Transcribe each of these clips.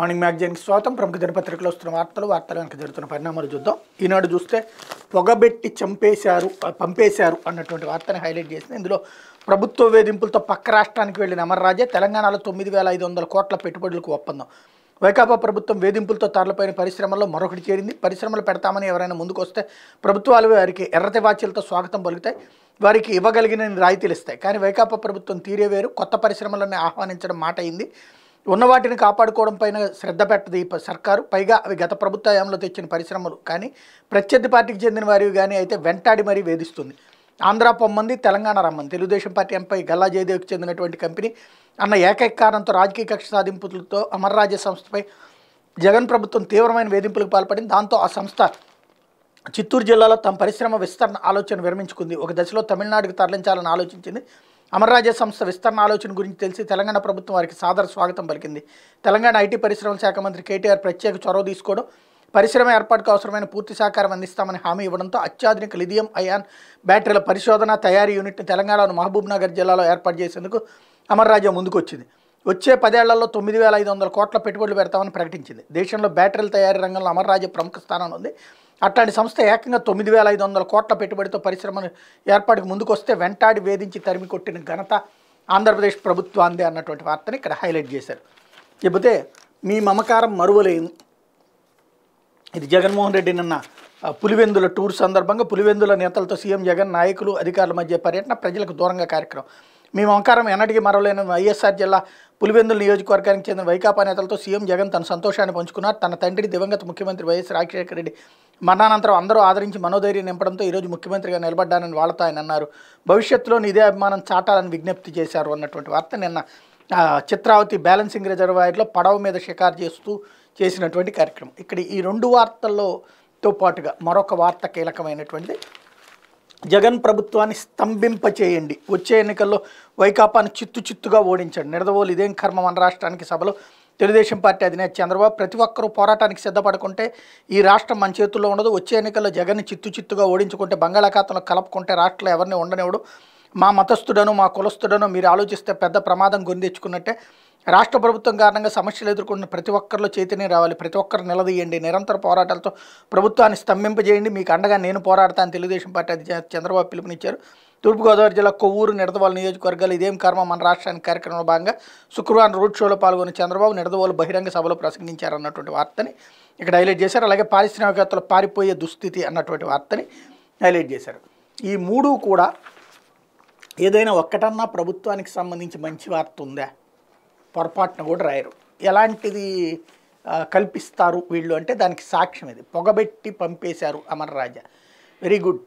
Morning మ్యాగజైన్కి స్వాగతం ప్రముఖ దినపత్రికలు వస్తున్న వార్తలు వార్తలు వెనక జరుగుతున్న పరిణామాలు చూద్దాం ఈనాడు చూస్తే పొగబెట్టి చంపేశారు పంపేశారు అన్నటువంటి వార్తని హైలైట్ చేసింది ఇందులో ప్రభుత్వ వేధింపులతో పక్క రాష్ట్రానికి వెళ్ళిన అమర్రాజే తెలంగాణలో తొమ్మిది వేల ఐదు వందల కోట్ల పెట్టుబడులకు ఒప్పందం వైకాపా ప్రభుత్వం వేధింపులతో తరలిపోయిన పరిశ్రమల్లో మరొకటి చేరింది పరిశ్రమలు పెడతామని ఎవరైనా ముందుకొస్తే ప్రభుత్వాలు వారికి వాచ్యలతో స్వాగతం పలుకుతాయి వారికి ఇవ్వగలిగిన రాయితీలు ఇస్తాయి కానీ వైకాపా ప్రభుత్వం తీరే వేరు కొత్త పరిశ్రమలను ఆహ్వానించడం మాట అయింది ఉన్న వాటిని కాపాడుకోవడం పైన శ్రద్ధ పెట్టదు ఈ సర్కారు పైగా అవి గత ప్రభుత్వ హయాంలో తెచ్చిన పరిశ్రమలు కానీ ప్రత్యర్థి పార్టీకి చెందిన వారివి కానీ అయితే వెంటాడి మరీ వేధిస్తుంది ఆంధ్ర పొమ్మంది తెలంగాణ రమ్మంది తెలుగుదేశం పార్టీ ఎంపై గల్లా జయదేవ్కి చెందినటువంటి కంపెనీ అన్న ఏకైక కారణంతో రాజకీయ కక్ష సాధింపులతో అమరరాజ్య సంస్థపై జగన్ ప్రభుత్వం తీవ్రమైన వేధింపులకు పాల్పడింది దాంతో ఆ సంస్థ చిత్తూరు జిల్లాలో తమ పరిశ్రమ విస్తరణ ఆలోచన విరమించుకుంది ఒక దశలో తమిళనాడుకు తరలించాలని ఆలోచించింది అమరరాజ్య సంస్థ విస్తరణ ఆలోచన గురించి తెలిసి తెలంగాణ ప్రభుత్వం వారికి సాదర స్వాగతం పలికింది తెలంగాణ ఐటీ పరిశ్రమల శాఖ మంత్రి కేటీఆర్ ప్రత్యేక చొరవ తీసుకోవడం పరిశ్రమ ఏర్పాటుకు అవసరమైన పూర్తి సహకారం అందిస్తామని హామీ ఇవ్వడంతో అత్యాధునిక లిథియం అయాన్ బ్యాటరీల పరిశోధన తయారీ యూనిట్ని తెలంగాణలో మహబూబ్నగర్ జిల్లాలో ఏర్పాటు చేసేందుకు అమర్రాజ్యం ముందుకొచ్చింది వచ్చే పదేళ్లలో తొమ్మిది వేల ఐదు వందల కోట్ల పెట్టుబడులు పెడతామని ప్రకటించింది దేశంలో బ్యాటరీల తయారీ రంగంలో అమర్రాజ్య ప్రముఖ స్థానంలో ఉంది అట్లాంటి సంస్థ ఏకంగా తొమ్మిది వేల ఐదు వందల కోట్ల పెట్టుబడితో పరిశ్రమ ఏర్పాటుకు ముందుకొస్తే వెంటాడి వేధించి తరిమి కొట్టిన ఘనత ఆంధ్రప్రదేశ్ ప్రభుత్వాందే అన్నటువంటి వార్తని ఇక్కడ హైలైట్ చేశారు చెబితే మీ మమకారం మరువలేదు ఇది జగన్మోహన్ రెడ్డి నిన్న పులివెందుల టూర్ సందర్భంగా పులివెందుల నేతలతో సీఎం జగన్ నాయకులు అధికారుల మధ్య పర్యటన ప్రజలకు దూరంగా కార్యక్రమం మీ మమకారం ఎన్నటికీ మరవలేని వైఎస్ఆర్ జిల్లా పులివెందుల నియోజకవర్గానికి చెందిన వైకాపా నేతలతో సీఎం జగన్ తన సంతోషాన్ని పంచుకున్నారు తన తండ్రి దివంగత ముఖ్యమంత్రి వైఎస్ రాజశేఖర రెడ్డి మరణానంతరం అందరూ ఆదరించి మనోధైర్యం నింపడంతో ఈరోజు ముఖ్యమంత్రిగా నిలబడ్డానని వాళ్ళతో ఆయన అన్నారు భవిష్యత్తులో ఇదే అభిమానం చాటాలని విజ్ఞప్తి చేశారు అన్నటువంటి వార్త నిన్న చిత్రావతి బ్యాలెన్సింగ్ రిజర్వాయర్లో పడవ మీద షికారు చేస్తూ చేసినటువంటి కార్యక్రమం ఇక్కడ ఈ రెండు వార్తల్లోతో పాటుగా మరొక వార్త కీలకమైనటువంటి జగన్ ప్రభుత్వాన్ని స్తంభింపచేయండి వచ్చే ఎన్నికల్లో వైకాపాను చిత్తు చిత్తుగా ఓడించండి నిడదవోలు ఇదేం కర్మ మన రాష్ట్రానికి సభలో తెలుగుదేశం పార్టీ అధినేత చంద్రబాబు ప్రతి ఒక్కరూ పోరాటానికి సిద్ధపడుకుంటే ఈ రాష్ట్రం మన చేతుల్లో ఉండదు వచ్చే ఎన్నికల్లో జగన్ని చిత్తు చిత్తుగా ఓడించుకుంటే బంగాళాఖాతంలో కలుపుకుంటే రాష్ట్రంలో ఎవరిని ఉండనివ్వడు మా మతస్థుడను మా కులస్థుడను మీరు ఆలోచిస్తే పెద్ద ప్రమాదం తెచ్చుకున్నట్టే రాష్ట్ర ప్రభుత్వం కారణంగా సమస్యలు ఎదుర్కొంటున్న ప్రతి ఒక్కరిలో చైతన్యం రావాలి ప్రతి ఒక్కరు నిలదీయండి నిరంతర పోరాటాలతో ప్రభుత్వాన్ని స్తంభింపజేయండి మీకు అండగా నేను పోరాడతాను తెలుగుదేశం పార్టీ అధినేత చంద్రబాబు పిలుపునిచ్చారు తూర్పుగోదావరి జిల్లా కొవ్వూరు నిడదవాళ్ళ నియోజకవర్గాలు ఇదేం కర్మ మన రాష్ట్రానికి కార్యక్రమంలో భాగంగా శుక్రవారం రోడ్ షోలో పాల్గొన్న చంద్రబాబు నిడదవాళ్ళు బహిరంగ సభలో ప్రసంగించారన్నటువంటి వార్తని ఇక్కడ హైలైట్ చేశారు అలాగే పారిశ్రామికవేత్తలు పారిపోయే దుస్థితి అన్నటువంటి వార్తని హైలైట్ చేశారు ఈ మూడు కూడా ఏదైనా ఒక్కటన్నా ప్రభుత్వానికి సంబంధించి మంచి వార్త ఉందా పొరపాటున కూడా రాయరు ఎలాంటిది కల్పిస్తారు వీళ్ళు అంటే దానికి సాక్ష్యం ఇది పొగబెట్టి పంపేశారు అమరరాజా వెరీ గుడ్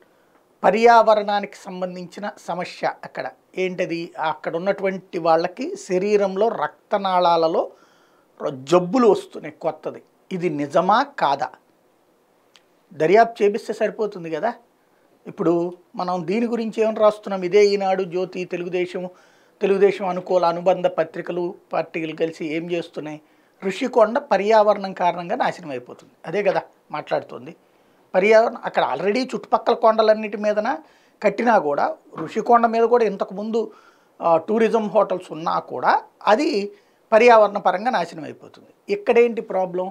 పర్యావరణానికి సంబంధించిన సమస్య అక్కడ ఏంటది అక్కడ ఉన్నటువంటి వాళ్ళకి శరీరంలో రక్తనాళాలలో జబ్బులు వస్తున్నాయి కొత్తది ఇది నిజమా కాదా దర్యాప్తు చేపిస్తే సరిపోతుంది కదా ఇప్పుడు మనం దీని గురించి ఏమని రాస్తున్నాం ఇదే ఈనాడు జ్యోతి తెలుగుదేశం తెలుగుదేశం అనుకూల అనుబంధ పత్రికలు పార్టీలు కలిసి ఏం చేస్తున్నాయి ఋషికొండ పర్యావరణం కారణంగా నాశనం అయిపోతుంది అదే కదా మాట్లాడుతుంది పర్యావరణం అక్కడ ఆల్రెడీ చుట్టుపక్కల కొండలన్నిటి మీదన కట్టినా కూడా ఋషికొండ మీద కూడా ఇంతకుముందు టూరిజం హోటల్స్ ఉన్నా కూడా అది పర్యావరణ పరంగా నాశనం అయిపోతుంది ఇక్కడేంటి ప్రాబ్లం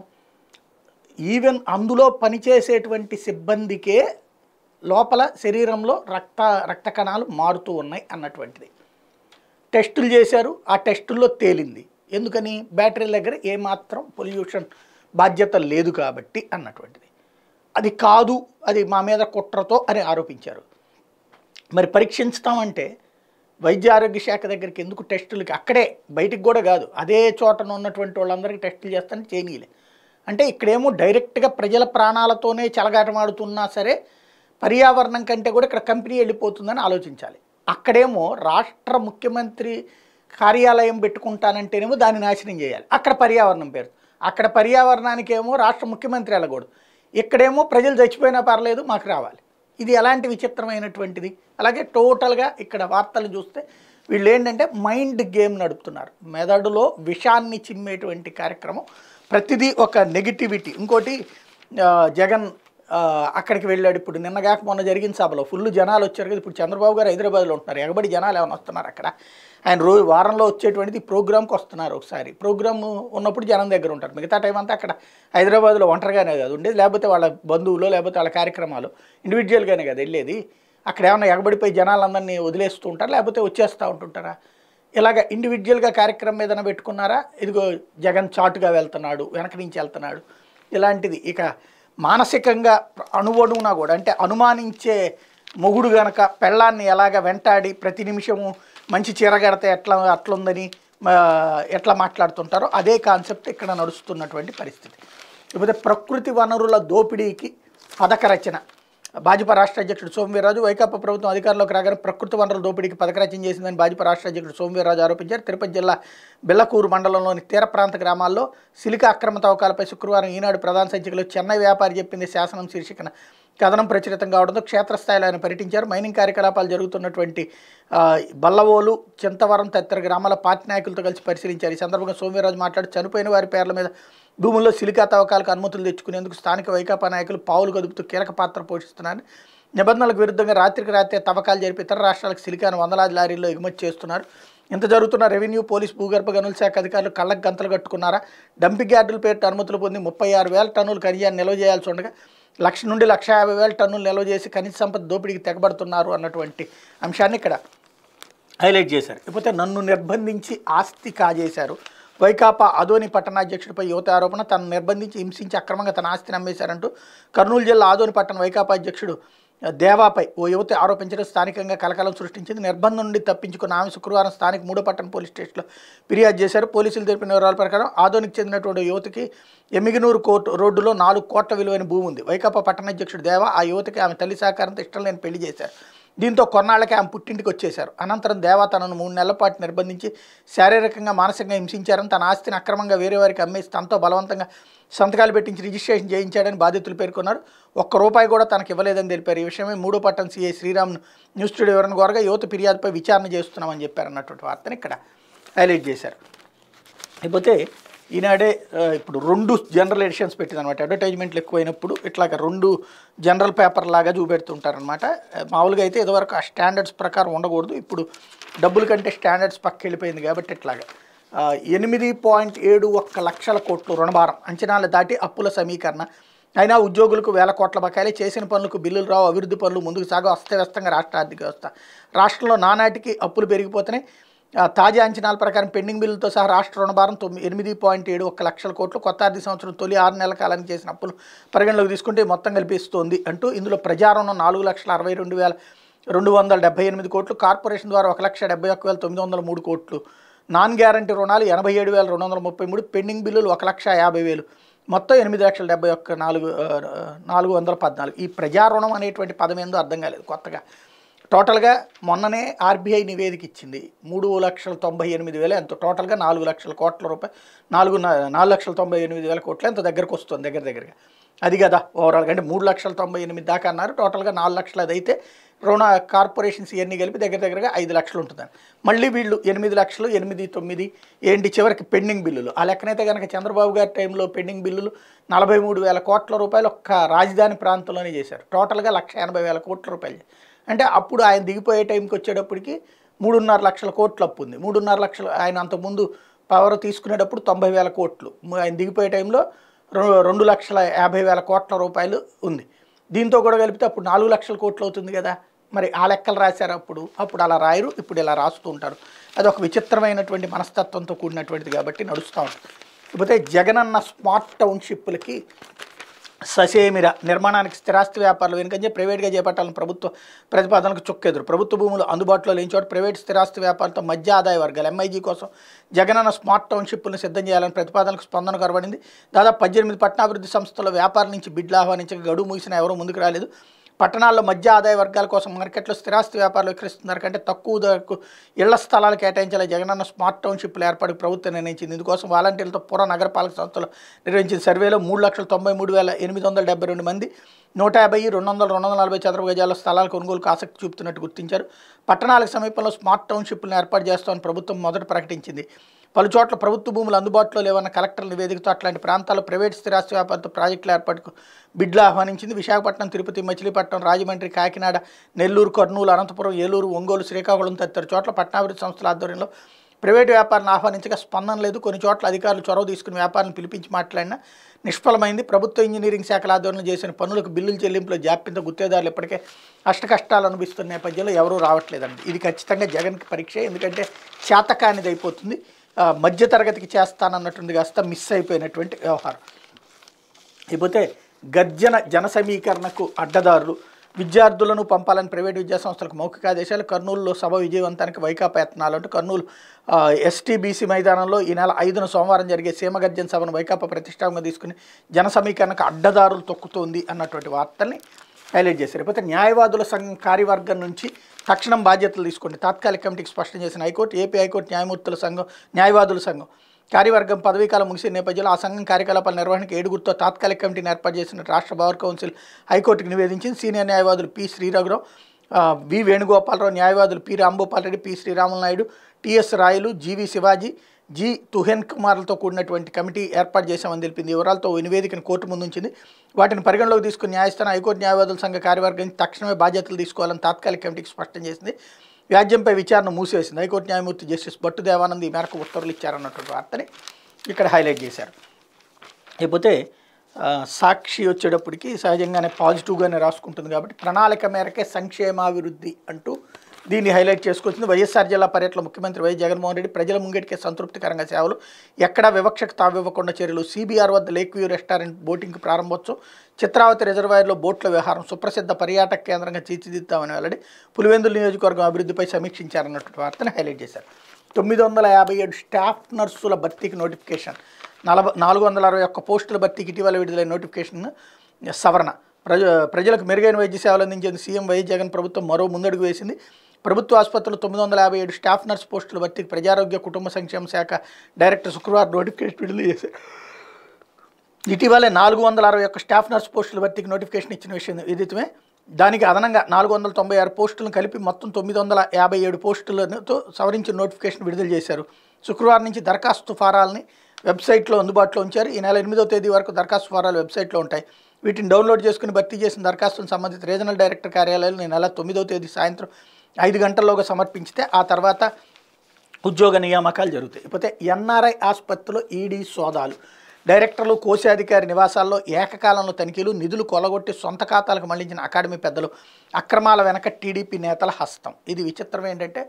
ఈవెన్ అందులో పనిచేసేటువంటి సిబ్బందికే లోపల శరీరంలో రక్త రక్త కణాలు మారుతూ ఉన్నాయి అన్నటువంటిది టెస్టులు చేశారు ఆ టెస్టుల్లో తేలింది ఎందుకని బ్యాటరీల దగ్గర ఏమాత్రం పొల్యూషన్ బాధ్యత లేదు కాబట్టి అన్నటువంటిది అది కాదు అది మా మీద కుట్రతో అని ఆరోపించారు మరి పరీక్షించుతామంటే వైద్య ఆరోగ్య శాఖ దగ్గరికి ఎందుకు టెస్టులకి అక్కడే బయటికి కూడా కాదు అదే చోటన ఉన్నటువంటి వాళ్ళందరికీ టెస్టులు చేస్తాను చేయనీలే అంటే ఇక్కడేమో డైరెక్ట్గా ప్రజల ప్రాణాలతోనే చలగాటమాడుతున్నా సరే పర్యావరణం కంటే కూడా ఇక్కడ కంపెనీ వెళ్ళిపోతుందని ఆలోచించాలి అక్కడేమో రాష్ట్ర ముఖ్యమంత్రి కార్యాలయం పెట్టుకుంటానంటేనేమో దాన్ని నాశనం చేయాలి అక్కడ పర్యావరణం పేరు అక్కడ పర్యావరణానికేమో రాష్ట్ర ముఖ్యమంత్రి వెళ్ళకూడదు ఇక్కడేమో ప్రజలు చచ్చిపోయినా పర్లేదు మాకు రావాలి ఇది ఎలాంటి విచిత్రమైనటువంటిది అలాగే టోటల్గా ఇక్కడ వార్తలు చూస్తే వీళ్ళు ఏంటంటే మైండ్ గేమ్ నడుపుతున్నారు మెదడులో విషాన్ని చిమ్మేటువంటి కార్యక్రమం ప్రతిదీ ఒక నెగిటివిటీ ఇంకోటి జగన్ అక్కడికి వెళ్ళాడు ఇప్పుడు నిన్నగాక మొన్న జరిగిన సభలో ఫుల్ జనాలు వచ్చారు కదా ఇప్పుడు చంద్రబాబు గారు హైదరాబాద్లో ఉంటున్నారు ఎగబడి జనాలు ఏమైనా వస్తున్నారు అక్కడ ఆయన రోజు వారంలో వచ్చేటువంటిది ప్రోగ్రామ్కి వస్తున్నారు ఒకసారి ప్రోగ్రామ్ ఉన్నప్పుడు జనం దగ్గర ఉంటారు మిగతా టైం అంతా అక్కడ హైదరాబాద్లో ఒంటరిగానే కాదు ఉండేది లేకపోతే వాళ్ళ బంధువులు లేకపోతే వాళ్ళ కార్యక్రమాలు ఇండివిజువల్గానే కదా వెళ్ళేది అక్కడ ఏమైనా ఎగబడిపోయి జనాలందరినీ వదిలేస్తూ ఉంటారు లేకపోతే వచ్చేస్తూ ఉంటుంటారా ఇలాగ ఇండివిజువల్గా కార్యక్రమం ఏదైనా పెట్టుకున్నారా ఇదిగో జగన్ చాటుగా వెళ్తున్నాడు వెనక నుంచి వెళ్తున్నాడు ఇలాంటిది ఇక మానసికంగా అణువణువునా కూడా అంటే అనుమానించే మొగుడు గనక పెళ్ళాన్ని ఎలాగ వెంటాడి ప్రతి నిమిషము మంచి చీర కడితే ఎట్లా అట్లుందని ఎట్లా మాట్లాడుతుంటారో అదే కాన్సెప్ట్ ఇక్కడ నడుస్తున్నటువంటి పరిస్థితి లేకపోతే ప్రకృతి వనరుల దోపిడీకి పథక రచన భాజపా రాష్ట్ర అధ్యక్షుడు సోమవీర్రాజు వైకాపా ప్రభుత్వం అధికారంలోకి రాగానే ప్రకృతి వనరుల దోపిడీకి పథక రచన చేసిందని భాజపా రాష్ట్ర అధ్యక్షుడు సోమవీర్రాజు ఆరోపించారు తిరుపతి జిల్లా బెల్లకూరు మండలంలోని తీర ప్రాంత గ్రామాల్లో సిలికా అక్రమ తవ్వకాలపై శుక్రవారం ఈనాడు ప్రధాన సంచికలో చెన్నై వ్యాపారి చెప్పింది శాసనం శీర్షికన కథనం ప్రచురితం కావడంతో క్షేత్రస్థాయిలో ఆయన పర్యటించారు మైనింగ్ కార్యకలాపాలు జరుగుతున్నటువంటి బల్లవోలు చింతవరం తదితర గ్రామాల పార్టీ నాయకులతో కలిసి పరిశీలించారు ఈ సందర్భంగా సోమ్యరాజు మాట్లాడి చనిపోయిన వారి పేర్ల మీద భూముల్లో సిలికా తవ్వకాలకు అనుమతులు తెచ్చుకునేందుకు స్థానిక వైకాపా నాయకులు పావులు కదుపుతూ కీలక పాత్ర పోషిస్తున్నారని నిబంధనలకు విరుద్ధంగా రాత్రికి రాత్రే తవ్వకాలు జరిపి ఇతర రాష్ట్రాలకు సిలికాను వందలాది లారీల్లో ఎగుమతి చేస్తున్నారు ఇంత జరుగుతున్న రెవెన్యూ పోలీస్ భూగర్భ గనుల శాఖ అధికారులు కళ్ళకు గంతలు కట్టుకున్నారా డంపింగ్ యార్డుల పేరు అనుమతులు పొంది ముప్పై ఆరు వేల టన్నులు ఖనిజాన్ని నిల్వ చేయాల్సి ఉండగా లక్ష నుండి లక్ష యాభై వేల టన్నులు నిల్వ చేసి ఖనిజ సంపద దోపిడీకి తెగబడుతున్నారు అన్నటువంటి అంశాన్ని ఇక్కడ హైలైట్ చేశారు ఇకపోతే నన్ను నిర్బంధించి ఆస్తి కాజేశారు వైకాపా అదోని పట్టణాధ్యక్షుడిపై యువత ఆరోపణ తనను నిర్బంధించి హింసించి అక్రమంగా తన ఆస్తిని అమ్మేశారంటూ కర్నూలు జిల్లా ఆదోని పట్టణ వైకాపా అధ్యక్షుడు దేవాపై ఓ యువతి ఆరోపించడం స్థానికంగా కలకలం సృష్టించింది నిర్బంధం నుండి తప్పించుకున్న ఆమె శుక్రవారం స్థానిక మూడోపట్టణ పోలీస్ స్టేషన్లో ఫిర్యాదు చేశారు పోలీసులు తెలిపిన వివరాల ప్రకారం ఆధునిక చెందినటువంటి యువతికి ఎమ్మిగినూరు కోర్టు రోడ్డులో నాలుగు కోట్ల విలువైన భూమి ఉంది వైకాపా పట్టణ అధ్యక్షుడు దేవా ఆ యువతికి ఆమె తల్లి సహకారంతో ఇష్టం లేని పెళ్లి చేశారు దీంతో కొన్నాళ్ళకే ఆమె పుట్టింటికి వచ్చేశారు అనంతరం దేవా తనను మూడు నెలల పాటు నిర్బంధించి శారీరకంగా మానసికంగా హింసించారని తన ఆస్తిని అక్రమంగా వేరే వారికి అమ్మేసి తనతో బలవంతంగా సంతకాలు పెట్టించి రిజిస్ట్రేషన్ చేయించాడని బాధితులు పేర్కొన్నారు ఒక్క రూపాయి కూడా తనకు ఇవ్వలేదని తెలిపారు ఈ విషయమే మూడో పట్టణం సీఐ శ్రీరామ్ న్యూస్ స్టూడియో వివరణ కోరగా యువత ఫిర్యాదుపై విచారణ చేస్తున్నామని చెప్పారు అన్నటువంటి వార్తను ఇక్కడ హైలైట్ చేశారు అయిపోతే ఈనాడే ఇప్పుడు రెండు జనరల్ ఎడిషన్స్ పెట్టిందనమాట అడ్వర్టైజ్మెంట్లు ఎక్కువైనప్పుడు ఇట్లాగ రెండు జనరల్ పేపర్ లాగా చూపెడుతుంటారనమాట మామూలుగా అయితే ఇదివరకు ఆ స్టాండర్డ్స్ ప్రకారం ఉండకూడదు ఇప్పుడు డబ్బుల కంటే స్టాండర్డ్స్ పక్క వెళ్ళిపోయింది కాబట్టి ఇట్లాగా ఎనిమిది పాయింట్ ఏడు ఒక్క లక్షల కోట్లు రుణభారం అంచనాలు దాటి అప్పుల సమీకరణ అయినా ఉద్యోగులకు వేల కోట్ల బకాయిలే చేసిన పనులకు బిల్లులు రావు అభివృద్ధి పనులు ముందుకు సాగు అస్తవ్యస్తంగా రాష్ట్ర ఆర్థిక వ్యవస్థ రాష్ట్రంలో నానాటికి అప్పులు పెరిగిపోతున్నాయి తాజా అంచనాల ప్రకారం పెండింగ్ బిల్లుతో సహా రాష్ట్ర రుణభారం తొమ్మిది ఎనిమిది పాయింట్ ఏడు ఒక లక్షల కోట్లు కొత్త ఆర్థిక సంవత్సరం తొలి ఆరు నెలల కాలానికి చేసిన అప్పులు పరిగణలోకి తీసుకుంటే మొత్తం కల్పిస్తోంది అంటూ ఇందులో ప్రజారుణం నాలుగు లక్షల అరవై రెండు వేల రెండు వందల డెబ్బై ఎనిమిది కోట్లు కార్పొరేషన్ ద్వారా ఒక లక్ష డెబ్బై ఒక్క వేల తొమ్మిది వందల మూడు కోట్లు నాన్ గ్యారంటీ రుణాలు ఎనభై ఏడు వేల రెండు వందల ముప్పై మూడు పెండింగ్ బిల్లులు ఒక లక్ష యాభై వేలు మొత్తం ఎనిమిది లక్షల డెబ్బై ఒక్క నాలుగు నాలుగు వందల పద్నాలుగు ఈ ప్రజారుణం అనేటువంటి పదం ఏందో అర్థం కాలేదు కొత్తగా టోటల్గా మొన్ననే ఆర్బీఐ నివేదిక ఇచ్చింది మూడు లక్షల తొంభై ఎనిమిది వేల ఎంత టోటల్గా నాలుగు లక్షల కోట్ల రూపాయలు నాలుగు నాలుగు లక్షల తొంభై ఎనిమిది వేల కోట్లు ఎంత దగ్గరకు వస్తుంది దగ్గర దగ్గరగా అది కదా ఓవరాల్గా అంటే మూడు లక్షల తొంభై ఎనిమిది దాకా అన్నారు టోటల్గా నాలుగు లక్షలు అదైతే రుణ కార్పొరేషన్స్ ఇవన్నీ కలిపి దగ్గర దగ్గరగా ఐదు లక్షలు ఉంటుందని మళ్ళీ వీళ్ళు ఎనిమిది లక్షలు ఎనిమిది తొమ్మిది ఏంటి చివరికి పెండింగ్ బిల్లులు ఆ లెక్కనైతే కనుక చంద్రబాబు గారి టైంలో పెండింగ్ బిల్లులు నలభై మూడు వేల కోట్ల రూపాయలు ఒక్క రాజధాని ప్రాంతంలోనే చేశారు టోటల్గా లక్ష ఎనభై వేల కోట్ల రూపాయలు అంటే అప్పుడు ఆయన దిగిపోయే టైంకి వచ్చేటప్పటికి మూడున్నర లక్షల కోట్లు అప్పు ఉంది మూడున్నర లక్షలు ఆయన అంతకుముందు పవర్ తీసుకునేటప్పుడు తొంభై వేల కోట్లు ఆయన దిగిపోయే టైంలో రెండు లక్షల యాభై వేల కోట్ల రూపాయలు ఉంది దీంతో కూడా కలిపితే అప్పుడు నాలుగు లక్షల కోట్లు అవుతుంది కదా మరి ఆ లెక్కలు రాశారు అప్పుడు అప్పుడు అలా రాయరు ఇప్పుడు ఇలా రాస్తూ ఉంటారు అది ఒక విచిత్రమైనటువంటి మనస్తత్వంతో కూడినటువంటిది కాబట్టి నడుస్తూ ఉంటుంది లేకపోతే జగనన్న స్మార్ట్ టౌన్షిప్లకి ససేమిర నిర్మాణానికి స్థిరాస్తి వ్యాపారాలు వెనుకంజే ప్రైవేట్గా చేపట్టాలని ప్రభుత్వ ప్రతిపాదనకు చుక్కెదురు ప్రభుత్వ భూములు అందుబాటులో లేని చోటు ప్రైవేట్ స్థిరాస్తి వ్యాపారంతో మధ్య ఆదాయ వర్గాలు ఎంఐజీ కోసం జగనన్న స్మార్ట్ టౌన్షిప్లను సిద్ధం చేయాలని ప్రతిపాదనకు స్పందన కరబడింది దాదాపు పద్దెనిమిది పట్టణాభివృద్ధి సంస్థల వ్యాపారం నుంచి బిడ్లు ఆహ్వానించక గడువు ముగిసిన ఎవరూ ముందుకు రాలేదు పట్టణాల్లో మధ్య ఆదాయ వర్గాల కోసం మార్కెట్లో స్థిరాస్తి వ్యాపారాలు విక్రయిస్తున్నారు కంటే తక్కువ ధరకు ఇళ్ల స్థలాలు కేటాయించాలి జగనన్న స్మార్ట్ టౌన్షిప్లు ఏర్పాటు ప్రభుత్వం నిర్ణయించింది ఇందుకోసం వాలంటీర్లతో పుర నగరపాలక సంస్థలు నిర్వహించిన సర్వేలో మూడు లక్షల తొంభై మూడు వేల ఎనిమిది వందల డెబ్బై రెండు మంది నూట యాభై రెండు వందల రెండు వందల నలభై చదరపు గజాల స్థలాల కొనుగోలుకు ఆసక్తి చూపుతున్నట్టు గుర్తించారు పట్టణాలకు సమీపంలో స్మార్ట్ టౌన్షిప్లను ఏర్పాటు చేస్తామని ప్రభుత్వం మొదట ప్రకటించింది పలుచోట్ల ప్రభుత్వ భూములు అందుబాటులో లేవన్న కలెక్టర్ నివేదికతో అట్లాంటి ప్రాంతాల్లో ప్రైవేట్ స్థిరాస్తి వ్యాపారంతో ప్రాజెక్టుల ఏర్పాటుకు బిడ్లు ఆహ్వానించింది విశాఖపట్నం తిరుపతి మచిలీపట్నం రాజమండ్రి కాకినాడ నెల్లూరు కర్నూలు అనంతపురం ఏలూరు ఒంగోలు శ్రీకాకుళం తదితర చోట్ల పట్టణాభివృద్ధి సంస్థల ఆధ్వర్యంలో ప్రైవేటు వ్యాపారాన్ని ఆహ్వానించగా స్పందన లేదు కొన్ని చోట్ల అధికారులు చొరవ తీసుకుని వ్యాపారాన్ని పిలిపించి మాట్లాడినా నిష్ఫలమైంది ప్రభుత్వ ఇంజనీరింగ్ శాఖల ఆధ్వర్యంలో చేసిన పనులకు బిల్లుల చెల్లింపులో జాప్యంత గుత్తేదారులు ఇప్పటికే అష్టకష్టాలు అనుభవిస్తున్న నేపథ్యంలో ఎవరూ రావట్లేదండి ఇది ఖచ్చితంగా జగన్కి పరీక్ష ఎందుకంటే చేతకానిది అయిపోతుంది మధ్యతరగతికి చేస్తానన్నటువంటి కాస్త మిస్ అయిపోయినటువంటి వ్యవహారం లేకపోతే గర్జన జన సమీకరణకు అడ్డదారులు విద్యార్థులను పంపాలని ప్రైవేట్ విద్యా సంస్థలకు మౌఖిక ఆదేశాలు కర్నూలులో సభ విజయవంతానికి వైకాపా యత్నాలు అంటూ కర్నూలు ఎస్టీబీసీ మైదానంలో ఈ నెల ఐదున సోమవారం జరిగే సీమగర్జన సభను వైకాపా ప్రతిష్టాపంగా తీసుకుని జన సమీకరణకు అడ్డదారులు తొక్కుతోంది అన్నటువంటి వార్తల్ని హైలైట్ చేశారు లేకపోతే న్యాయవాదుల సంఘం కార్యవర్గం నుంచి తక్షణం బాధ్యతలు తీసుకోండి తాత్కాలిక కమిటీకి స్పష్టం చేసిన హైకోర్టు ఏపీ హైకోర్టు న్యాయమూర్తుల సంఘం న్యాయవాదుల సంఘం కార్యవర్గం పదవీకాలం ముగిసిన నేపథ్యంలో ఆ సంఘం కార్యకలాపాల నిర్వహణకు ఏడుగురితో తాత్కాలిక కమిటీని ఏర్పాటు చేసిన రాష్ట్ర బార్ కౌన్సిల్ హైకోర్టుకు నివేదించింది సీనియర్ న్యాయవాదులు పి శ్రీరఘురావు వి వేణుగోపాలరావు న్యాయవాదులు P Ramgopal Reddy P Sriramulu Naidu TS Rayalu GV Shivaji G Tuhen కుమార్లతో కూడినటువంటి కమిటీ ఏర్పాటు చేశామని తెలిపింది వివరాలతో నివేదికను కోర్టు ముందుంచింది వాటిని పరిగణలోకి తీసుకుని న్యాయస్థానం హైకోర్టు న్యాయవాదుల సంఘ కార్యవర్గం తక్షణమే బాధ్యతలు తీసుకోవాలని తాత్కాలిక కమిటీకి స్పష్టం చేసింది వ్యాజ్యంపై విచారణ మూసివేసింది హైకోర్టు న్యాయమూర్తి జస్టిస్ బట్టు దేవానంద్ ఈ మేరకు ఉత్తర్వులు ఇచ్చారన్నటువంటి వార్తని ఇక్కడ హైలైట్ చేశారు లేకపోతే సాక్షి వచ్చేటప్పటికి సహజంగానే పాజిటివ్గానే రాసుకుంటుంది కాబట్టి ప్రణాళిక మేరకే సంక్షేమాభివృద్ధి అంటూ దీన్ని హైలైట్ చేసుకొచ్చింది వైఎస్ఆర్ జిల్లా పర్యటన ముఖ్యమంత్రి వై జగన్మోహన్ రెడ్డి ప్రజల ముంగటికే సంతృప్తికరంగా సేవలు ఎక్కడా వివక్షకు తావివ్వకుండా చర్యలు సీబీఆర్ వద్ద లేక్ వ్యూ రెస్టారెంట్ బోటింగ్కి ప్రారంభోత్సవం చిత్రావతి రిజర్వాయర్లో బోట్ల వ్యవహారం సుప్రసిద్ధ పర్యాటక కేంద్రంగా తీర్చిదిద్దామని వెల్లడి పులివెందుల నియోజకవర్గం అభివృద్ధిపై సమీక్షించారన్నటువంటి వార్తను హైలైట్ చేశారు తొమ్మిది వందల యాభై ఏడు స్టాఫ్ నర్సుల భర్తీకి నోటిఫికేషన్ నలభై నాలుగు వందల అరవై ఒక్క పోస్టుల భర్తీకి ఇటీవల విడుదలైన నోటిఫికేషన్ సవరణ ప్రజ ప్రజలకు మెరుగైన వైద్య సేవలు అందించేందుకు సీఎం వై జగన్ ప్రభుత్వం మరో ముందడుగు వేసింది ప్రభుత్వ ఆసుపత్రులు తొమ్మిది వందల యాభై ఏడు స్టాఫ్ నర్స్ పోస్టుల భర్తీకి ప్రజారోగ్య కుటుంబ సంక్షేమ శాఖ డైరెక్టర్ శుక్రవారం నోటిఫికేషన్ విడుదల చేశారు ఇటీవలే నాలుగు వందల అరవై ఒక్క స్టాఫ్ నర్స్ పోస్టుల భర్తీకి నోటిఫికేషన్ ఇచ్చిన విషయం ఏదైతే దానికి అదనంగా నాలుగు వందల తొంభై ఆరు పోస్టులను కలిపి మొత్తం తొమ్మిది వందల యాభై ఏడు పోస్టులతో సవరించిన నోటిఫికేషన్ విడుదల చేశారు శుక్రవారం నుంచి దరఖాస్తు ఫారాలని వెబ్సైట్లో అందుబాటులో ఉంచారు ఈ నెల ఎనిమిదో తేదీ వరకు దరఖాస్తు ఫారాలు వెబ్సైట్లో ఉంటాయి వీటిని డౌన్లోడ్ చేసుకుని భర్తీ చేసిన దరఖాస్తును సంబంధిత రీజనల్ డైరెక్టర్ కార్యాలయాలు నేను నెల తొమ్మిదో తేదీ సాయంత్రం ఐదు గంటల్లోగా సమర్పించితే ఆ తర్వాత ఉద్యోగ నియామకాలు జరుగుతాయి లేకపోతే ఎన్ఆర్ఐ ఆసుపత్రిలో ఈడీ సోదాలు డైరెక్టర్లు కోశాధికారి నివాసాల్లో ఏకకాలంలో తనిఖీలు నిధులు కొలగొట్టి సొంత ఖాతాలకు మళ్లించిన అకాడమీ పెద్దలు అక్రమాల వెనక టీడీపీ నేతల హస్తం ఇది విచిత్రం ఏంటంటే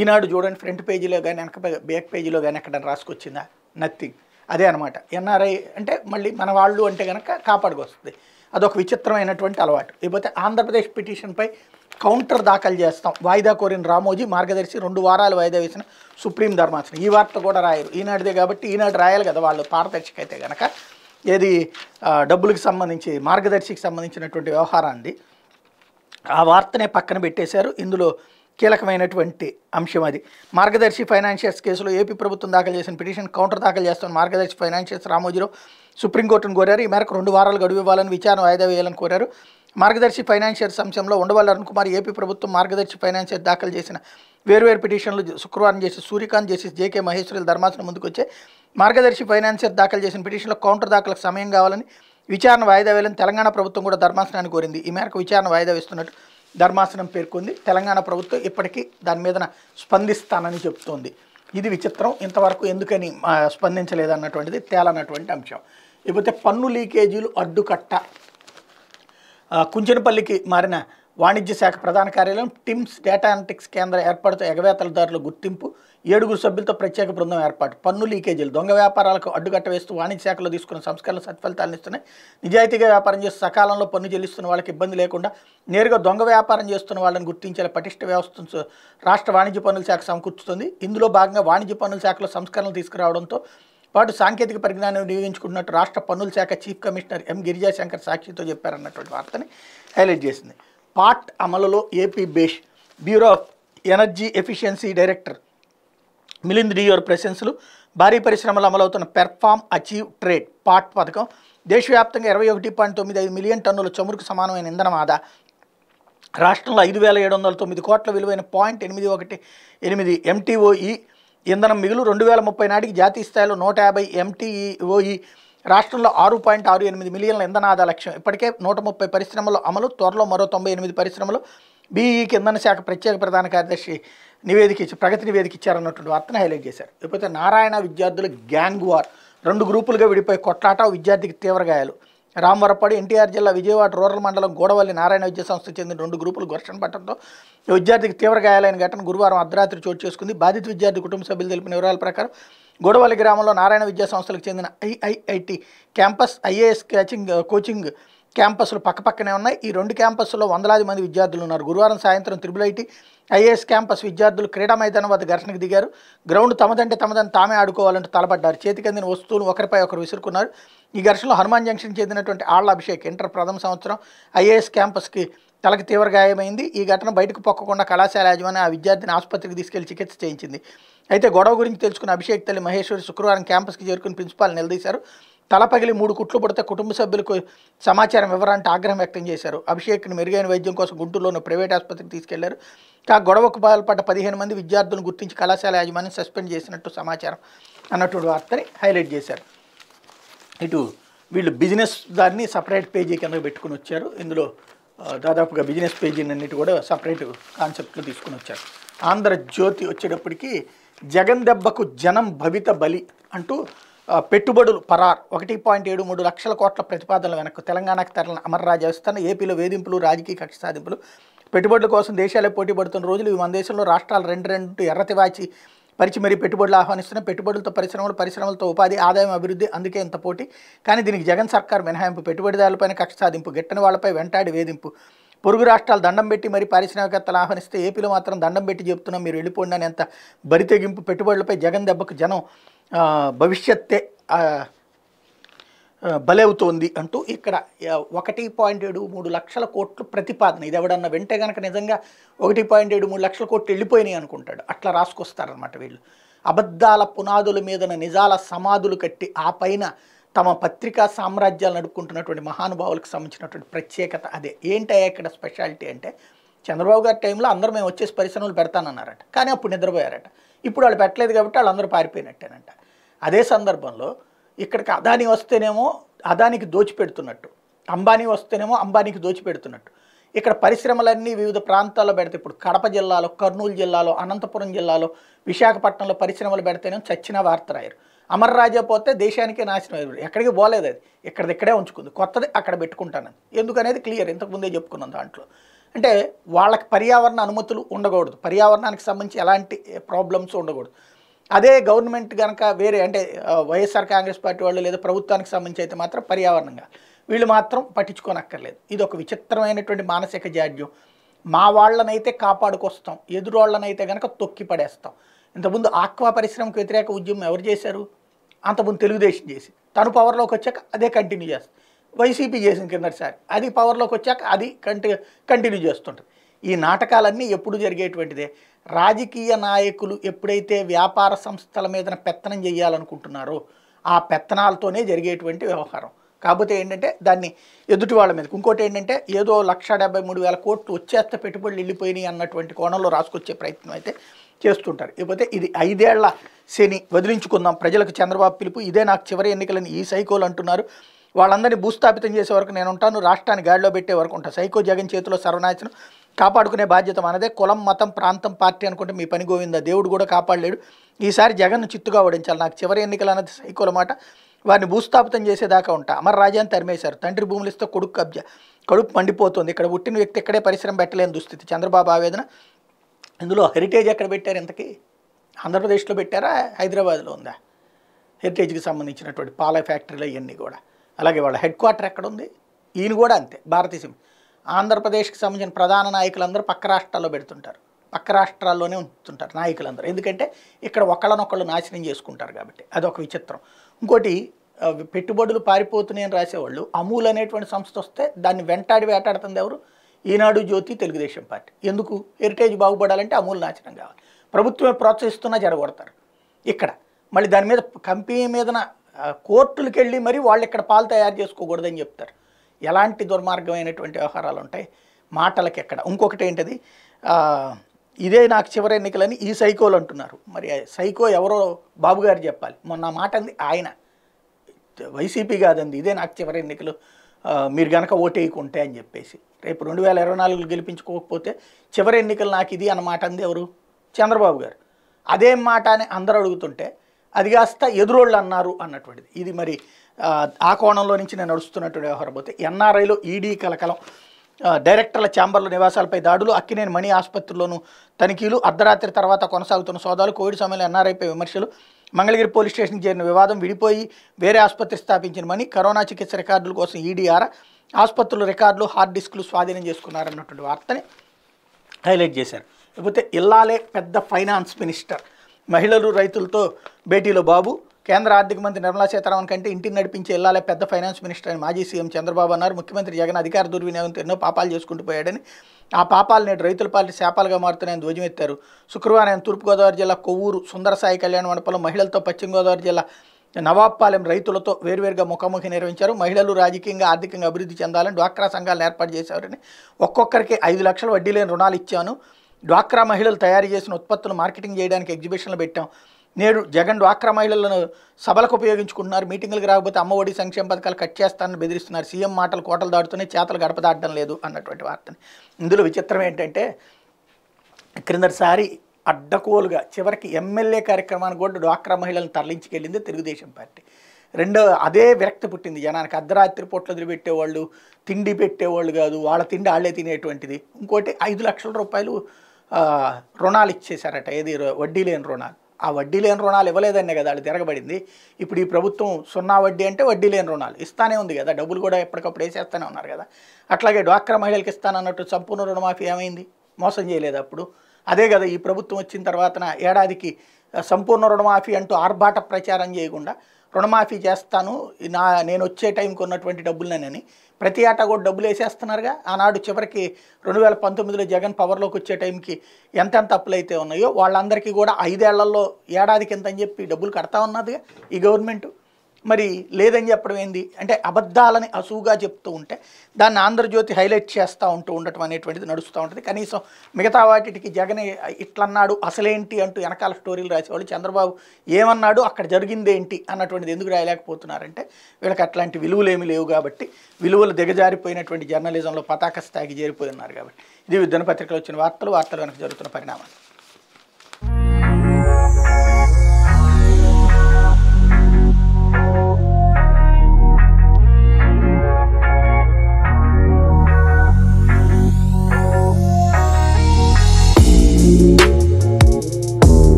ఈనాడు చూడండి ఫ్రంట్ పేజీలో కానీ వెనక బ్యాక్ పేజీలో కానీ ఎక్కడ రాసుకొచ్చిందా నథింగ్ అదే అనమాట ఎన్ఆర్ఐ అంటే మళ్ళీ మన వాళ్ళు అంటే కనుక కాపాడుకొస్తుంది అదొక విచిత్రమైనటువంటి అలవాటు లేకపోతే ఆంధ్రప్రదేశ్ పిటిషన్పై కౌంటర్ దాఖలు చేస్తాం వాయిదా కోరిన రామోజీ మార్గదర్శి రెండు వారాలు వాయిదా వేసిన సుప్రీం ధర్మాసనం ఈ వార్త కూడా రాయరు ఈనాటిదే కాబట్టి ఈనాడు రాయాలి కదా వాళ్ళు పారదర్శక అయితే కనుక ఏది డబ్బులకు సంబంధించి మార్గదర్శికి సంబంధించినటువంటి వ్యవహారాన్ని ఆ వార్తనే పక్కన పెట్టేశారు ఇందులో కీలకమైనటువంటి అంశం అది మార్గదర్శి ఫైనాన్షియల్స్ కేసులో ఏపీ ప్రభుత్వం దాఖలు చేసిన పిటిషన్ కౌంటర్ దాఖలు చేస్తున్న మార్గదర్శి ఫైనాన్షియల్స్ రామోజీరావు సుప్రీంకోర్టును కోరారు ఈ మేరకు రెండు వారాలు గడువు ఇవ్వాలని విచారణ వాయిదా వేయాలని కోరారు మార్గదర్శి ఫైనాన్షియర్ సంశయంలో ఉండవల్లి అరుణ్ కుమార్ ఏపీ ప్రభుత్వం మార్గదర్శి ఫైనాన్షియర్ దాఖలు చేసిన వేర్వేరు పిటిషన్లు శుక్రవారం చేసి సూర్యకాంత్ జస్టిస్ జేకే మహేశ్వరులు ధర్మాసనం ముందుకొచ్చే మార్గదర్శి ఫైనాన్షియర్ దాఖలు చేసిన పిటిషన్లో కౌంటర్ దాఖలకు సమయం కావాలని విచారణ వాయిదా వేయాలని తెలంగాణ ప్రభుత్వం కూడా ధర్మాసనాన్ని కోరింది ఈ మేరకు విచారణ వాయిదా వేస్తున్నట్టు ధర్మాసనం పేర్కొంది తెలంగాణ ప్రభుత్వం ఇప్పటికీ దాని మీదన స్పందిస్తానని చెబుతోంది ఇది విచిత్రం ఇంతవరకు ఎందుకని స్పందించలేదన్నటువంటిది తేలనటువంటి అంశం ఇకపోతే పన్ను లీకేజీలు అడ్డుకట్ట కుంచెనపల్లికి మారిన వాణిజ్య శాఖ ప్రధాన కార్యాలయం టిమ్స్ డేటా అనటిక్స్ కేంద్ర ఏర్పాటుతో ఎగవేతలదారుల గుర్తింపు ఏడుగురు సభ్యులతో ప్రత్యేక బృందం ఏర్పాటు పన్ను లీకేజీలు దొంగ వ్యాపారాలకు అడ్డుకట్ట వేస్తూ వాణిజ్య శాఖలో తీసుకున్న సంస్కరణలు సత్ఫలితాలను ఇస్తున్నాయి నిజాయితీగా వ్యాపారం చేస్తూ సకాలంలో పన్ను చెల్లిస్తున్న వాళ్ళకి ఇబ్బంది లేకుండా నేరుగా దొంగ వ్యాపారం చేస్తున్న వాళ్ళని గుర్తించేలా పటిష్ట వ్యవస్థను రాష్ట్ర వాణిజ్య పన్నుల శాఖ సమకూర్చుతుంది ఇందులో భాగంగా వాణిజ్య పన్నుల శాఖలో సంస్కరణలు తీసుకురావడంతో పాటు సాంకేతిక పరిజ్ఞానం వినియోగించుకున్నట్టు రాష్ట్ర పన్నుల శాఖ చీఫ్ కమిషనర్ ఎం గిరిజాశంకర్ సాక్షితో చెప్పారన్నటువంటి వార్తని హైలైట్ చేసింది పార్ట్ అమలులో ఏపీ బేష్ bureau of energy efficiency director Milind Deore ప్రెసెన్స్లు భారీ పరిశ్రమలు అమలవుతున్న పెర్ఫామ్ అచీవ్ ట్రేడ్ పార్ట్ పథకం దేశవ్యాప్తంగా ఇరవై ఒకటి పాయింట్ తొమ్మిది ఐదు మిలియన్ టన్నుల చమురుకు సమానమైన ఇంధనం ఆదా రాష్ట్రంలో ఐదు వేల ఏడు వందల తొమ్మిది కోట్ల విలువైన పాయింట్ ఎనిమిది ఒకటి ఎనిమిది ఎంటీఓఈ e. ఇంధనం మిగులు రెండు వేల ముప్పై నాటికి జాతీయ స్థాయిలో నూట యాభై ఎంటీఈఓఈ రాష్ట్రంలో ఆరు పాయింట్ ఆరు ఎనిమిది మిలియన్ల ఇంధనాదా లక్ష్యం ఇప్పటికే నూట ముప్పై పరిశ్రమల అమలు త్వరలో మరో తొంభై ఎనిమిది పరిశ్రమలు బీఈకి ఇంధన శాఖ ప్రత్యేక ప్రధాన కార్యదర్శి నివేదిక ఇచ్చి ప్రగతి నివేదిక ఇచ్చారన్నటువంటి వార్తను హైలైట్ చేశారు లేకపోతే నారాయణ విద్యార్థుల గ్యాంగ్ వార్ రెండు గ్రూపులుగా విడిపోయి కొట్లాట విద్యార్థికి తీవ్ర గాయాలు రామవరపాడు ఎన్టీఆర్ జిల్లా విజయవాడ రూరల్ మండలం గోడవల్లి నారాయణ విద్యా సంస్థకు చెందిన రెండు గ్రూపులు ఘర్షణ పట్టడంతో విద్యార్థికి తీవ్ర గాయాలైన ఘటన గురువారం అర్ధరాత్రి చోటు చేసుకుంది బాధిత విద్యార్థి కుటుంబ సభ్యులు తెలిపిన వివరాల ప్రకారం గోడవల్లి గ్రామంలో నారాయణ విద్యా సంస్థలకు చెందిన IIIT campus IAS catching coaching క్యాంపస్లు పక్కపక్కనే ఉన్నాయి ఈ రెండు క్యాంపస్లో వందలాది మంది విద్యార్థులు ఉన్నారు గురువారం సాయంత్రం త్రిబుల్ ఐటీ ఐఏఎస్ క్యాంపస్ విద్యార్థులు క్రీడా మైదానం వద్ద ఘర్షణకు దిగారు గ్రౌండ్ తమదంటే తమదని తామే ఆడుకోవాలంటూ తలపడ్డారు చేతికందిన వస్తువులు ఒకరిపై ఒకరు విసురుకున్నారు ఈ ఘర్షణలో హనుమాన్ జంక్షన్ చెందినటువంటి ఆళ్ల అభిషేక్ ఇంటర్ ప్రథమ సంవత్సరం ఐఏఎస్ క్యాంపస్కి తలకి తీవ్ర గాయమైంది ఈ ఘటన బయటకు పొక్కకుండా కళాశాల యాజమాన్యం ఆ విద్యార్థిని ఆసుపత్రికి తీసుకెళ్లి చికిత్స చేయించింది అయితే గొడవ గురించి తెలుసుకున్న అభిషేక్ తల్లి మహేశ్వరి శుక్రవారం క్యాంపస్కి చేరుకుని ప్రిన్సిపాల్ నిలదీశారు తల పగిలి మూడు కుట్లు పడితే కుటుంబ సభ్యులకు సమాచారం ఇవ్వరంటే ఆగ్రహం వ్యక్తం చేశారు అభిషేక్ను మెరుగైన వైద్యం కోసం గుంటూరులోని ప్రైవేట్ ఆసుపత్రికి తీసుకెళ్లారు ఆ గొడవకు పాల్పడ్డ పదిహేను మంది విద్యార్థులను గుర్తించి కళాశాల యాజమాన్యం సస్పెండ్ చేసినట్టు సమాచారం అన్నటువంటి వార్తని హైలైట్ చేశారు ఇటు వీళ్ళు బిజినెస్ దాన్ని సపరేట్ పేజీ కింద పెట్టుకుని వచ్చారు ఇందులో దాదాపుగా బిజినెస్ పేజీని అన్నిటి కూడా సపరేట్ కాన్సెప్ట్లో తీసుకుని వచ్చారు ఆంధ్రజ్యోతి వచ్చేటప్పటికి జగన్ దెబ్బకు జనం భవిత బలి అంటూ పెట్టుబడులు పరార్ ఒకటి పాయింట్ ఏడు మూడు లక్షల కోట్ల ప్రతిపాదనలు వెనక్కు తెలంగాణకు తరలిన రాజా వస్తున్న ఏపీలో వేధింపులు రాజకీయ కక్ష సాధింపులు పెట్టుబడుల కోసం దేశాలే పోటీ పడుతున్న రోజులు మన దేశంలో రాష్ట్రాలు రెండు రెండు ఎర్రతివాచి పరిచి మరీ పెట్టుబడులు ఆహ్వానిస్తున్న పెట్టుబడులతో పరిశ్రమలు పరిశ్రమలతో ఉపాధి ఆదాయం అభివృద్ధి అందుకే ఇంత పోటీ కానీ దీనికి జగన్ సర్కార్ మినహాయింపు పెట్టుబడిదారులపైన కక్ష సాధింపు గిట్టని వాళ్ళపై వెంటాడి వేధింపు పొరుగు రాష్ట్రాలు దండం పెట్టి మరి పారిశ్రామికవేత్తలు ఆహ్వానిస్తే ఏపీలో మాత్రం దండం పెట్టి చెప్తున్నాం మీరు వెళ్ళిపోండి అని అంత బరితెగింపు పెట్టుబడులపై జగన్ దెబ్బకు జనం భవిష్యత్తే బలవుతోంది అంటూ ఇక్కడ ఒకటి పాయింట్ ఏడు మూడు లక్షల కోట్లు ప్రతిపాదన ఇది ఎవడన్నా వింటే కనుక నిజంగా ఒకటి పాయింట్ ఏడు మూడు లక్షల కోట్లు వెళ్ళిపోయినాయి అనుకుంటాడు అట్లా రాసుకొస్తారనమాట వీళ్ళు అబద్ధాల పునాదుల మీదన నిజాల సమాధులు కట్టి ఆ పైన తమ పత్రికా సామ్రాజ్యాలు నడుపుకుంటున్నటువంటి మహానుభావులకు సంబంధించినటువంటి ప్రత్యేకత అదే ఏంటయ్యా ఇక్కడ స్పెషాలిటీ అంటే చంద్రబాబు గారి టైంలో అందరూ మేము వచ్చేసి పరిశ్రమలు పెడతానన్నారట కానీ అప్పుడు నిద్రపోయారట ఇప్పుడు వాళ్ళు పెట్టలేదు కాబట్టి వాళ్ళందరూ పారిపోయినట్టేనంట అదే సందర్భంలో ఇక్కడికి అదాని వస్తేనేమో అదానికి దోచిపెడుతున్నట్టు అంబానీ వస్తేనేమో అంబానీకి దోచిపెడుతున్నట్టు ఇక్కడ పరిశ్రమలన్నీ వివిధ ప్రాంతాల్లో పెడితే ఇప్పుడు కడప జిల్లాలో కర్నూలు జిల్లాలో అనంతపురం జిల్లాలో విశాఖపట్నంలో పరిశ్రమలు పెడితేనేమో చచ్చిన వార్త రాయరు అమర రాజా పోతే దేశానికే నాశనం అయిపోయింది ఎక్కడికి పోలేదు అది ఇక్కడిది ఇక్కడే ఉంచుకుంది కొత్తది అక్కడ పెట్టుకుంటాను ఎందుకనేది క్లియర్ ఇంతకుముందే చెప్పుకున్నాం దాంట్లో అంటే వాళ్ళకి పర్యావరణ అనుమతులు ఉండకూడదు పర్యావరణానికి సంబంధించి ఎలాంటి ప్రాబ్లమ్స్ ఉండకూడదు అదే గవర్నమెంట్ కనుక వేరే అంటే వైఎస్ఆర్ కాంగ్రెస్ పార్టీ వాళ్ళు లేదా ప్రభుత్వానికి సంబంధించి అయితే మాత్రం పర్యావరణంగా వీళ్ళు మాత్రం పట్టించుకోనక్కర్లేదు ఇది ఒక విచిత్రమైనటువంటి మానసిక జాడ్యం మా వాళ్ళనైతే కాపాడుకొస్తాం వాళ్ళనైతే కనుక తొక్కి పడేస్తాం ఇంతకుముందు ఆక్వా పరిశ్రమకు వ్యతిరేక ఉద్యమం ఎవరు చేశారు అంతకుముందు తెలుగుదేశం చేసి తను పవర్లోకి వచ్చాక అదే కంటిన్యూ చేస్తుంది వైసీపీ చేసిన కిందటిసారి అది పవర్లోకి వచ్చాక అది కంటి కంటిన్యూ చేస్తుంటుంది ఈ నాటకాలన్నీ ఎప్పుడు జరిగేటువంటిదే రాజకీయ నాయకులు ఎప్పుడైతే వ్యాపార సంస్థల మీద పెత్తనం చేయాలనుకుంటున్నారో ఆ పెత్తనాలతోనే జరిగేటువంటి వ్యవహారం కాకపోతే ఏంటంటే దాన్ని ఎదుటి వాళ్ళ మీద ఇంకోటి ఏంటంటే ఏదో లక్ష డెబ్బై మూడు వేల కోట్లు వచ్చేస్తే పెట్టుబడులు వెళ్ళిపోయినాయి అన్నటువంటి కోణంలో రాసుకొచ్చే ప్రయత్నం అయితే చేస్తుంటారు ఇకపోతే ఇది ఐదేళ్ల శని వదిలించుకుందాం ప్రజలకు చంద్రబాబు పిలుపు ఇదే నాకు చివరి ఎన్నికలని ఈ సైకోలు అంటున్నారు వాళ్ళందరినీ భూస్థాపితం చేసే వరకు నేను ఉంటాను రాష్ట్రాన్ని గాడిలో పెట్టే వరకు ఉంటాను సైకో జగన్ చేతిలో సర్వనాశనం కాపాడుకునే బాధ్యత మనదే కులం మతం ప్రాంతం పార్టీ అనుకుంటే మీ పని గోవిందా దేవుడు కూడా కాపాడలేడు ఈసారి జగన్ను చిత్తుగా ఓడించాలి నాకు చివరి ఎన్నికలు అన్నది సైకోల మాట వారిని భూస్థాపితం చేసేదాకా ఉంటా అమర రాజాన్ని తరిమేశారు తండ్రి భూములు ఇస్తే కొడుకు కబ్జా కడుపు మండిపోతుంది ఇక్కడ పుట్టిన వ్యక్తి ఇక్కడే పరిశ్రమ పెట్టలేని దుస్థితి చంద్రబాబు ఆవేదన ఇందులో హెరిటేజ్ ఎక్కడ పెట్టారు ఇంతకీ ఆంధ్రప్రదేశ్లో పెట్టారా హైదరాబాద్లో ఉందా హెరిటేజ్కి సంబంధించినటువంటి పాల ఫ్యాక్టరీలు ఇవన్నీ కూడా అలాగే వాళ్ళ హెడ్ క్వార్టర్ ఎక్కడ ఉంది ఈయన కూడా అంతే భారతదేశం ఆంధ్రప్రదేశ్కి సంబంధించిన ప్రధాన నాయకులందరూ పక్క రాష్ట్రాల్లో పెడుతుంటారు పక్క రాష్ట్రాల్లోనే ఉంచుతుంటారు నాయకులందరూ ఎందుకంటే ఇక్కడ ఒకళ్ళనొకళ్ళు నాశనం చేసుకుంటారు కాబట్టి అదొక విచిత్రం ఇంకోటి పెట్టుబడులు పారిపోతున్నాయని రాసేవాళ్ళు అమూల్ అనేటువంటి సంస్థ వస్తే దాన్ని వెంటాడి వేటాడుతుంది ఎవరు ఈనాడు జ్యోతి తెలుగుదేశం పార్టీ ఎందుకు హెరిటేజ్ బాగుపడాలంటే అమూల్ నాశనం కావాలి ప్రభుత్వమే ప్రోత్సహిస్తున్నా జరగొడతారు ఇక్కడ మళ్ళీ దాని మీద కంపెనీ మీదన కోర్టులకు వెళ్ళి మరీ వాళ్ళు ఇక్కడ పాలు తయారు చేసుకోకూడదని చెప్తారు ఎలాంటి దుర్మార్గమైనటువంటి వ్యవహారాలు ఉంటాయి మాటలకి ఎక్కడ ఇంకొకటి ఏంటది ఇదే నాకు చివరి ఎన్నికలని ఈ సైకోలు అంటున్నారు మరి సైకో ఎవరో బాబు గారు చెప్పాలి మొన్న మాట అంది ఆయన వైసీపీ కాదండి ఇదే నాకు చివరి ఎన్నికలు మీరు గనక ఓటేయకుంటే అని చెప్పేసి రేపు రెండు వేల ఇరవై నాలుగు గెలిపించుకోకపోతే చివరి ఎన్నికలు నాకు ఇది అన్నమాట అంది ఎవరు చంద్రబాబు గారు అదేం మాట అని అందరూ అడుగుతుంటే అది కాస్త ఎదురోళ్ళు అన్నారు అన్నటువంటిది ఇది మరి ఆ కోణంలో నుంచి నేను నడుస్తున్నటువంటి వ్యవహారం పోతే ఎన్ఆర్ఐలో ఈడీ కలకలం డైరెక్టర్ల చాంబర్ల నివాసాలపై దాడులు అక్కినేని మణి ఆసుపత్రిలోనూ తనిఖీలు అర్ధరాత్రి తర్వాత కొనసాగుతున్న సోదాలు కోవిడ్ సమయంలో ఎన్ఆర్ఐపై విమర్శలు మంగళగిరి పోలీస్ స్టేషన్కి చేరిన వివాదం విడిపోయి వేరే ఆసుపత్రి స్థాపించినమని కరోనా చికిత్స రికార్డుల కోసం ఈడీఆర్ ఆసుపత్రుల రికార్డులు హార్డ్ డిస్క్లు స్వాధీనం చేసుకున్నారన్నటువంటి వార్తని హైలైట్ చేశారు లేకపోతే ఇల్లాలే పెద్ద ఫైనాన్స్ మినిస్టర్ మహిళలు రైతులతో భేటీలో బాబు కేంద్ర ఆర్థిక మంత్రి నిర్మలా సీతారామన్ కంటే ఇంటిని నడిపించి వెళ్ళాలే పెద్ద ఫైనాన్స్ మినిస్టర్ అని మాజీ సీఎం చంద్రబాబు అన్నారు ముఖ్యమంత్రి జగన్ అధికార దుర్వినియోగంతో ఎన్నో పాపాలు చేసుకుంటూ పోయాడని ఆ పాపాలు నేడు రైతుల పాలిటి శాపాలుగా మారుతున్నాయని ధ్వజమెత్తారు శుక్రవారం ఆయన తూర్పుగోదావరి జిల్లా కొవ్వూరు సుందరసాయి కళ్యాణ మండపంలో మహిళలతో పశ్చిమ గోదావరి జిల్లా నవాబ్పాలెం రైతులతో వేరువేరుగా ముఖాముఖి నిర్వహించారు మహిళలు రాజకీయంగా ఆర్థికంగా అభివృద్ధి చెందాలని డ్వాక్రా సంఘాలను ఏర్పాటు చేశారని ఒక్కొక్కరికి ఐదు లక్షల వడ్డీ లేని రుణాలు ఇచ్చాను డ్వాక్రా మహిళలు తయారు చేసిన ఉత్పత్తులు మార్కెటింగ్ చేయడానికి ఎగ్జిబిషన్లు పెట్టాం నేడు జగన్ డ్వాక్రా మహిళలను సభలకు ఉపయోగించుకుంటున్నారు మీటింగ్లకు రాకపోతే అమ్మఒడి సంక్షేమ పథకాలు కట్ చేస్తానని బెదిరిస్తున్నారు సీఎం మాటలు కోటలు దాడుతున్నాయి చేతలు గడప దాటడం లేదు అన్నటువంటి వార్తని ఇందులో విచిత్రం ఏంటంటే క్రిందటిసారి అడ్డకోలుగా చివరికి ఎమ్మెల్యే కార్యక్రమాన్ని కూడా డ్వాక్రా మహిళలను తరలించుకెళ్ళింది తెలుగుదేశం పార్టీ రెండో అదే విరక్తి పుట్టింది జనానికి అర్ధరాత్రి పొట్లు వదిలిపెట్టేవాళ్ళు తిండి పెట్టేవాళ్ళు కాదు వాళ్ళ తిండి వాళ్ళే తినేటువంటిది ఇంకోటి ఐదు లక్షల రూపాయలు రుణాలు ఇచ్చేశారట ఏది వడ్డీ లేని రుణాలు ఆ వడ్డీ లేని రుణాలు ఇవ్వలేదనే కదా వాళ్ళు తిరగబడింది ఇప్పుడు ఈ ప్రభుత్వం సున్నా వడ్డీ అంటే వడ్డీ లేని రుణాలు ఇస్తానే ఉంది కదా డబ్బులు కూడా ఎప్పటికప్పుడు వేసేస్తూనే ఉన్నారు కదా అట్లాగే డ్వాక్రా మహిళలకు ఇస్తానన్నట్టు సంపూర్ణ రుణమాఫీ ఏమైంది మోసం చేయలేదు అప్పుడు అదే కదా ఈ ప్రభుత్వం వచ్చిన తర్వాత ఏడాదికి సంపూర్ణ రుణమాఫీ అంటూ ఆర్భాట ప్రచారం చేయకుండా రుణమాఫీ చేస్తాను నా నేను వచ్చే టైంకి ఉన్నటువంటి డబ్బులనని ప్రతి ఆట కూడా డబ్బులు వేసేస్తున్నారుగా ఆనాడు చివరికి రెండు వేల పంతొమ్మిదిలో జగన్ పవర్లోకి వచ్చే టైంకి ఎంతెంత అప్పులు అయితే ఉన్నాయో వాళ్ళందరికీ కూడా ఐదేళ్లలో ఏడాది కింద అని చెప్పి డబ్బులు కడతా ఉన్నదిగా ఈ గవర్నమెంట్ మరి లేదని చెప్పడం ఏంది అంటే అబద్ధాలని అసూగా చెప్తూ ఉంటే దాన్ని ఆంధ్రజ్యోతి హైలైట్ చేస్తూ ఉంటూ ఉండటం అనేటువంటిది నడుస్తూ ఉంటుంది కనీసం మిగతా వాటికి జగన్ ఇట్లన్నాడు అసలేంటి అంటూ వెనకాల స్టోరీలు రాసేవాళ్ళు చంద్రబాబు ఏమన్నాడు అక్కడ జరిగిందేంటి అన్నటువంటిది ఎందుకు రాయలేకపోతున్నారంటే వీళ్ళకి అట్లాంటి ఏమి లేవు కాబట్టి విలువలు దిగజారిపోయినటువంటి జర్నలిజంలో పతాక స్థాయికి చేరిపోయి ఉన్నారు కాబట్టి ఇది పత్రికలు వచ్చిన వార్తలు వార్తలు వెనక జరుగుతున్న పరిణామాలు